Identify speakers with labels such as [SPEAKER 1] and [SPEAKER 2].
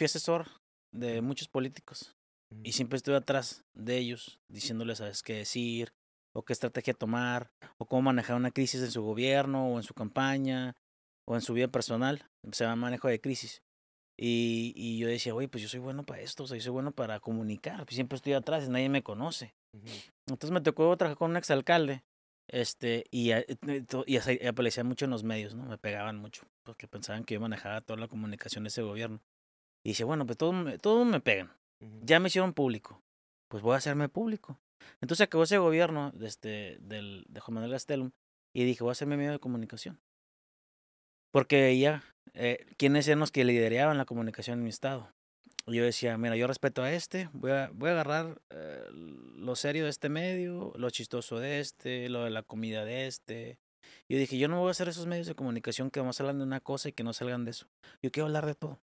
[SPEAKER 1] fui asesor de muchos políticos y mm. siempre estuve atrás de ellos diciéndoles, ¿sabes qué decir? o qué estrategia tomar, o cómo manejar una crisis en su gobierno, o en su campaña, o en su vida personal. Se llama manejo de crisis. Y, y yo decía, oye, pues yo soy bueno para esto, o sea, yo soy bueno para comunicar, pues siempre estoy atrás y nadie me conoce. Entonces me tocó trabajar con un exalcalde, este, y, y, aparecía mucho en los medios, ¿no? Me pegaban mucho, porque pensaban que yo manejaba toda la comunicación de ese gobierno. Y dice, bueno, pues todos me, me pegan. Ya me hicieron público. Pues voy a hacerme público. Entonces acabó ese gobierno de, este, del, de Juan Manuel Gastelum y dije, voy a hacerme medio de comunicación. Porque veía eh, quiénes eran los que lideraban la comunicación en mi estado. yo decía, mira, yo respeto a este, voy a, voy a agarrar eh, lo serio de este medio, lo chistoso de este, lo de la comida de este. Yo dije, yo no voy a hacer esos medios de comunicación que más hablan de una cosa y que no salgan de eso. Yo quiero hablar de todo.